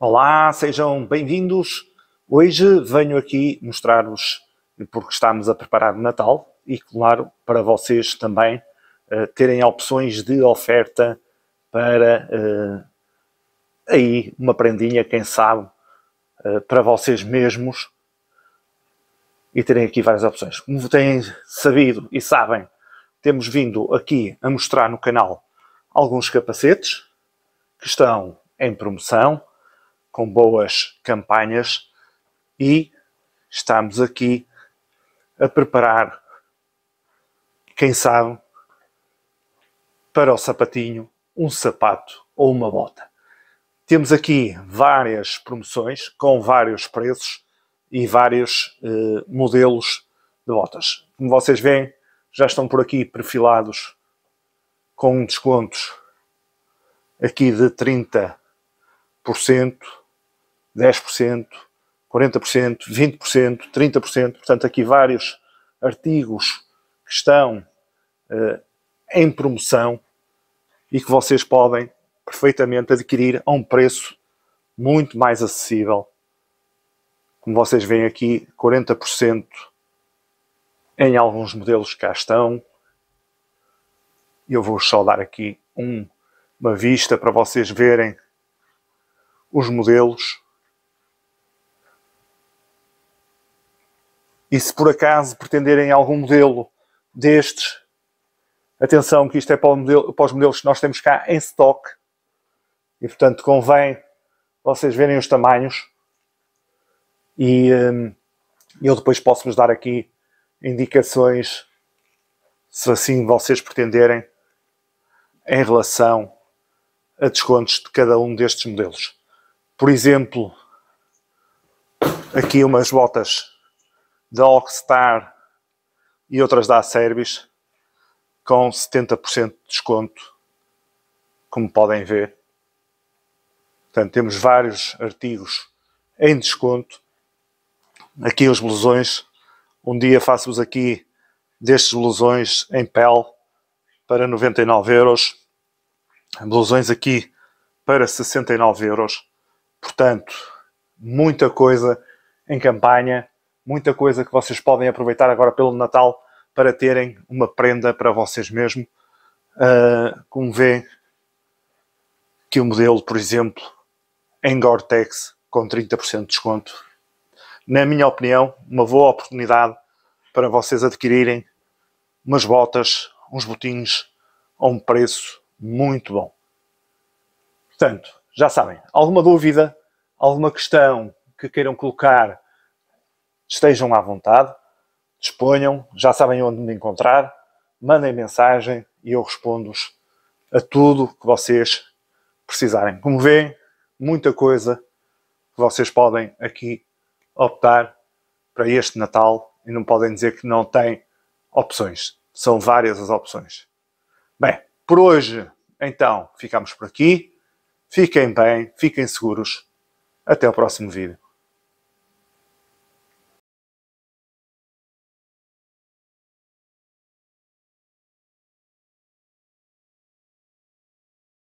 Olá, sejam bem-vindos. Hoje venho aqui mostrar-vos, porque estamos a preparar o Natal, e claro, para vocês também uh, terem opções de oferta para uh, aí uma prendinha, quem sabe, uh, para vocês mesmos e terem aqui várias opções. Como têm sabido e sabem, temos vindo aqui a mostrar no canal alguns capacetes que estão em promoção com boas campanhas e estamos aqui a preparar, quem sabe, para o sapatinho, um sapato ou uma bota. Temos aqui várias promoções com vários preços e vários eh, modelos de botas. Como vocês veem, já estão por aqui perfilados com descontos aqui de 30%, 10%, 40%, 20%, 30%. Portanto, aqui vários artigos que estão uh, em promoção e que vocês podem perfeitamente adquirir a um preço muito mais acessível. Como vocês veem aqui, 40% em alguns modelos que cá estão. Eu vou só dar aqui um, uma vista para vocês verem os modelos E se por acaso pretenderem algum modelo destes, atenção que isto é para, modelo, para os modelos que nós temos cá em stock. E portanto convém vocês verem os tamanhos. E hum, eu depois posso-vos dar aqui indicações, se assim vocês pretenderem, em relação a descontos de cada um destes modelos. Por exemplo, aqui umas botas da Rockstar e outras da Acerbis com 70% de desconto, como podem ver. Portanto, temos vários artigos em desconto. Aqui os blusões. Um dia faço-vos aqui destes blusões em pele para 99 euros. Blusões aqui para 69 euros. Portanto, muita coisa em campanha muita coisa que vocês podem aproveitar agora pelo Natal para terem uma prenda para vocês mesmos. Uh, ah, como vê que o modelo, por exemplo, em Gore-Tex com 30% de desconto. Na minha opinião, uma boa oportunidade para vocês adquirirem umas botas, uns botins a um preço muito bom. Portanto, já sabem, alguma dúvida, alguma questão que queiram colocar estejam à vontade, disponham, já sabem onde me encontrar, mandem mensagem e eu respondo-vos a tudo que vocês precisarem. Como veem, muita coisa que vocês podem aqui optar para este Natal e não podem dizer que não têm opções. São várias as opções. Bem, por hoje, então, ficamos por aqui. Fiquem bem, fiquem seguros. Até o próximo vídeo.